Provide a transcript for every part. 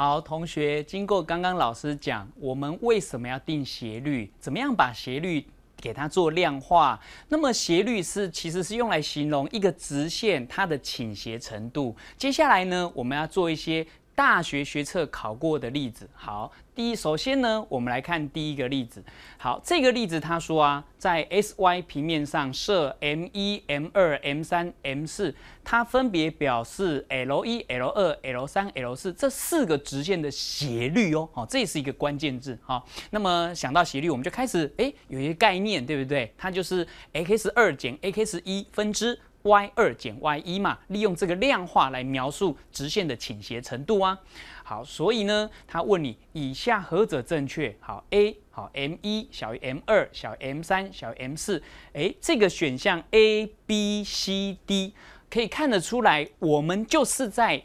好，同学，经过刚刚老师讲，我们为什么要定斜率？怎么样把斜率给它做量化？那么斜率是其实是用来形容一个直线它的倾斜程度。接下来呢，我们要做一些。大学学测考过的例子，好，第一，首先呢，我们来看第一个例子，好，这个例子他说啊，在 S Y 平面上设 M 一、M 二、M 三、M 四，它分别表示 L 一、L 二、L 三、L 四这四个直线的斜率哦，好，这是一个关键字，好，那么想到斜率，我们就开始，哎，有一些概念，对不对？它就是 x 二减 x 一分之。y 二减 y 一嘛，利用这个量化来描述直线的倾斜程度啊。好，所以呢，他问你以下何者正确？好，A 好，m 一小于 m 二小于 m 三小于 m 四。哎，这个选项 A B C D 可以看得出来，我们就是在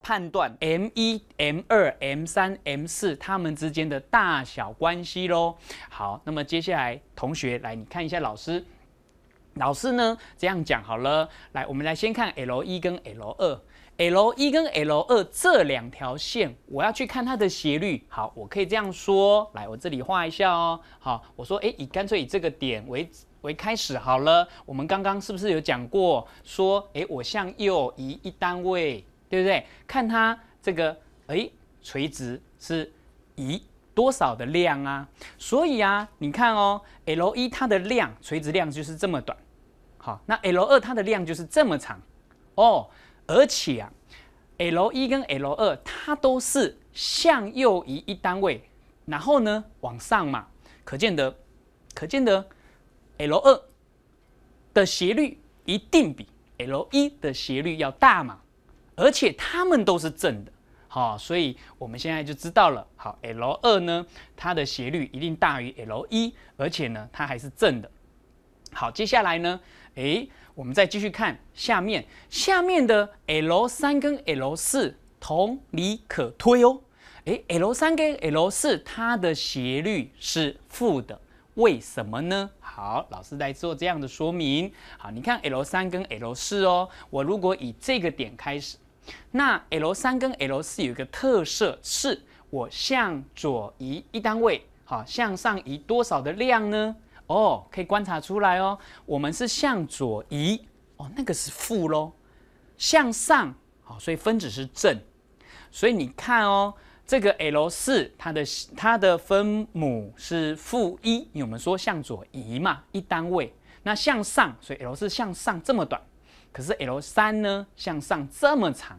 判断 m 一 m 二 m 三 m 四它们之间的大小关系喽。好，那么接下来同学来你看一下老师。老师呢这样讲好了，来，我们来先看 L 一跟 L 二，L 一跟 L 二这两条线，我要去看它的斜率。好，我可以这样说，来，我这里画一下哦。好，我说，哎，以干脆以这个点为为开始好了。我们刚刚是不是有讲过，说，哎，我向右移一单位，对不对？看它这个，哎，垂直是移多少的量啊？所以啊，你看哦，L 一它的量，垂直量就是这么短。好，那 L 二它的量就是这么长，哦，而且啊，L 一跟 L 二它都是向右移一单位，然后呢往上嘛，可见得，可见得 L 二的斜率一定比 L 一的斜率要大嘛，而且它们都是正的，好，所以我们现在就知道了，好，L 二呢它的斜率一定大于 L 一，而且呢它还是正的，好，接下来呢。哎，我们再继续看下面，下面的 L 三跟 L 四同理可推哦。哎，L 三跟 L 四它的斜率是负的，为什么呢？好，老师在做这样的说明。好，你看 L 三跟 L 四哦，我如果以这个点开始，那 L 三跟 L 四有一个特色，是我向左移一单位，好，向上移多少的量呢？哦，可以观察出来哦，我们是向左移哦，那个是负喽。向上，好，所以分子是正，所以你看哦，这个 L 四，它的它的分母是负一，我们说向左移嘛，一单位。那向上，所以 L 四向上这么短，可是 L 三呢，向上这么长。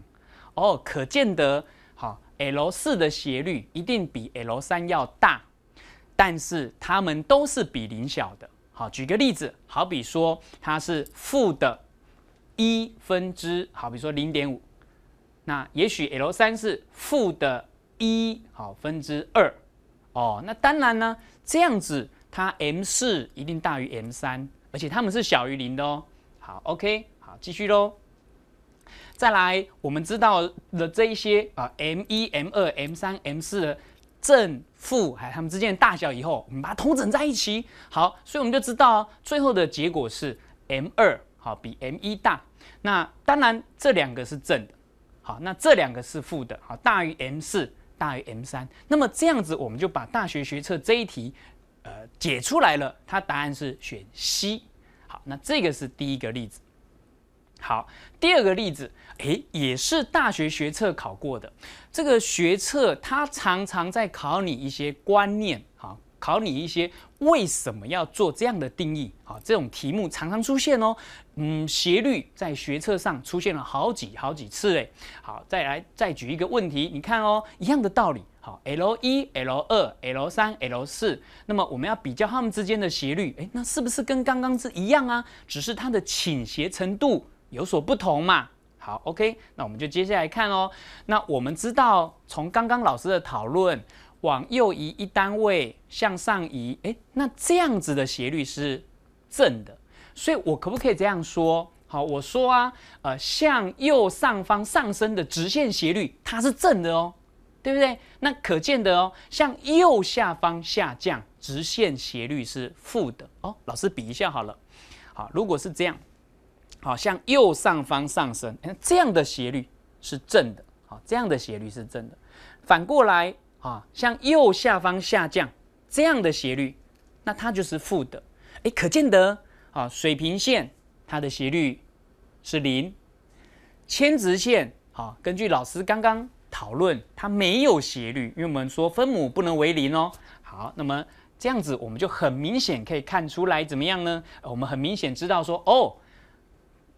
哦，可见得，好，L 四的斜率一定比 L 三要大。但是它们都是比零小的。好，举个例子，好比说它是负的一分之，好比说零点五，那也许 L 三是负的一好分之二，哦，那当然呢，这样子它 M 四一定大于 M 三，而且它们是小于零的哦。好，OK，好，继续喽。再来，我们知道了这一些啊，M 一、M 二、M 三、M 四。正负还有它们之间的大小，以后我们把它统整在一起。好，所以我们就知道最后的结果是 m 二好比 m 一大。那当然这两个是正的，好，那这两个是负的，好，大于 m 四，大于 m 三。那么这样子我们就把大学学测这一题，呃，解出来了。它答案是选 C。好，那这个是第一个例子。好，第二个例子，哎，也是大学学测考过的。这个学测它常常在考你一些观念，好，考你一些为什么要做这样的定义，好，这种题目常常出现哦。嗯，斜率在学测上出现了好几好几次，哎，好，再来再举一个问题，你看哦，一样的道理，好，L 一、L 二、L 三、L 四，那么我们要比较它们之间的斜率，哎，那是不是跟刚刚是一样啊？只是它的倾斜程度。有所不同嘛？好，OK，那我们就接下来看哦。那我们知道，从刚刚老师的讨论，往右移一单位，向上移，诶，那这样子的斜率是正的，所以我可不可以这样说？好，我说啊，呃，向右上方上升的直线斜率它是正的哦，对不对？那可见的哦，向右下方下降直线斜率是负的哦。老师比一下好了，好，如果是这样。好向右上方上升，这样的斜率是正的，好，这样的斜率是正的。反过来啊，向右下方下降这样的斜率，那它就是负的。哎，可见得啊，水平线它的斜率是零，千直线好，根据老师刚刚讨论，它没有斜率，因为我们说分母不能为零哦。好，那么这样子我们就很明显可以看出来怎么样呢？我们很明显知道说哦。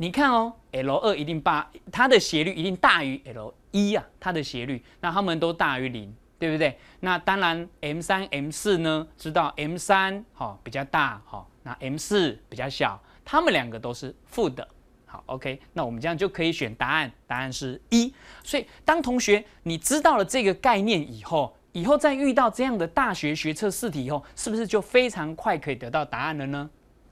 你看哦，L 二一定把它的斜率一定大于 L 一啊，它的斜率，那它们都大于零，对不对？那当然 M 三 M 四呢，知道 M 三哈比较大哈，那 M 四比较小，它们两个都是负的，好 OK，那我们这样就可以选答案，答案是一。所以当同学你知道了这个概念以后，以后再遇到这样的大学学测试题以后，是不是就非常快可以得到答案了呢？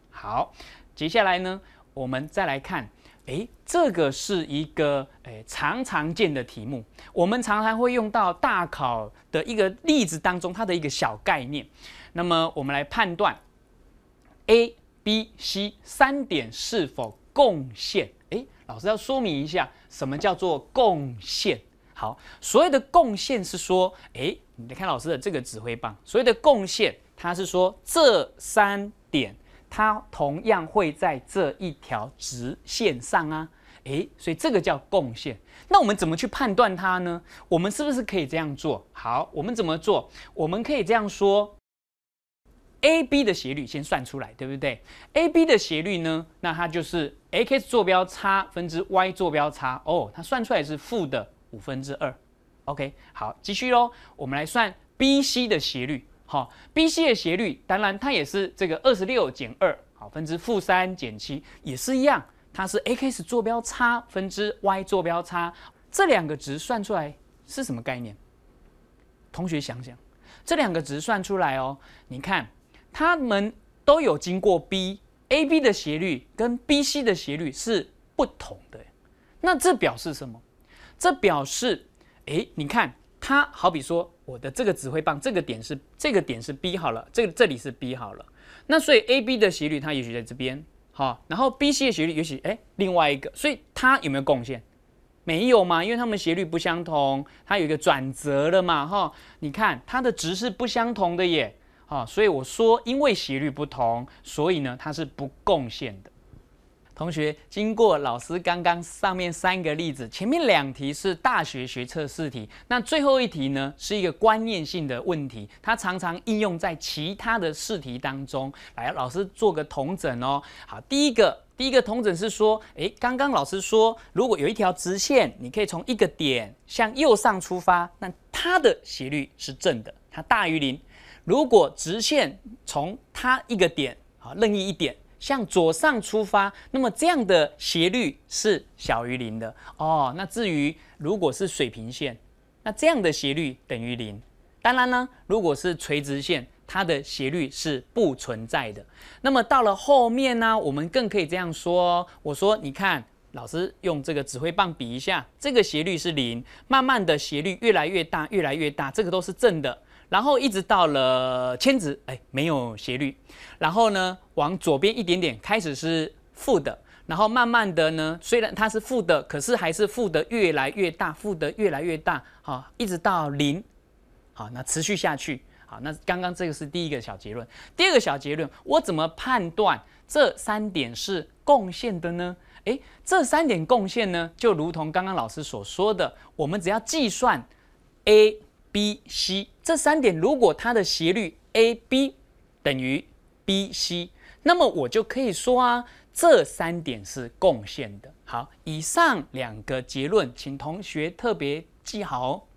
好，接下来呢？我们再来看，诶，这个是一个诶常常见的题目，我们常常会用到大考的一个例子当中，它的一个小概念。那么我们来判断 A、B、C 三点是否共线。诶，老师要说明一下，什么叫做共线？好，所谓的共线是说，诶，你看老师的这个指挥棒，所谓的共线，它是说这三点。它同样会在这一条直线上啊，诶，所以这个叫共线。那我们怎么去判断它呢？我们是不是可以这样做？好，我们怎么做？我们可以这样说：AB 的斜率先算出来，对不对？AB 的斜率呢？那它就是 x 坐标差分之 y 坐标差。哦，它算出来是负的五分之二。OK，好，继续喽。我们来算 BC 的斜率。好，BC 的斜率，当然它也是这个二十六减二，好，分之负三减七，也是一样，它是 A K S 坐标差分之 y 坐标差，这两个值算出来是什么概念？同学想想，这两个值算出来哦，你看它们都有经过 B，AB 的斜率跟 BC 的斜率是不同的，那这表示什么？这表示，哎，你看它好比说。我的这个指挥棒，这个点是这个点是 B 好了，这个这里是 B 好了，那所以 AB 的斜率它也许在这边，好，然后 BC 的斜率也许哎另外一个，所以它有没有贡献？没有嘛，因为它们斜率不相同，它有一个转折了嘛，哈，你看它的值是不相同的耶，好，所以我说因为斜率不同，所以呢它是不共线的。同学，经过老师刚刚上面三个例子，前面两题是大学学测试题，那最后一题呢是一个观念性的问题，它常常应用在其他的试题当中。来，老师做个同整哦。好，第一个，第一个同整是说，哎，刚刚老师说，如果有一条直线，你可以从一个点向右上出发，那它的斜率是正的，它大于零。如果直线从它一个点，好，任意一点。向左上出发，那么这样的斜率是小于零的哦。那至于如果是水平线，那这样的斜率等于零。当然呢，如果是垂直线，它的斜率是不存在的。那么到了后面呢，我们更可以这样说：我说，你看，老师用这个指挥棒比一下，这个斜率是零，慢慢的斜率越来越大，越来越大，这个都是正的。然后一直到了千值，哎，没有斜率。然后呢，往左边一点点，开始是负的，然后慢慢的呢，虽然它是负的，可是还是负的越来越大，负的越来越大，好，一直到零，好，那持续下去，好，那刚刚这个是第一个小结论。第二个小结论，我怎么判断这三点是共线的呢？哎，这三点共线呢，就如同刚刚老师所说的，我们只要计算 A、B、C。这三点，如果它的斜率 AB 等于 BC，那么我就可以说啊，这三点是共线的。好，以上两个结论，请同学特别记好哦。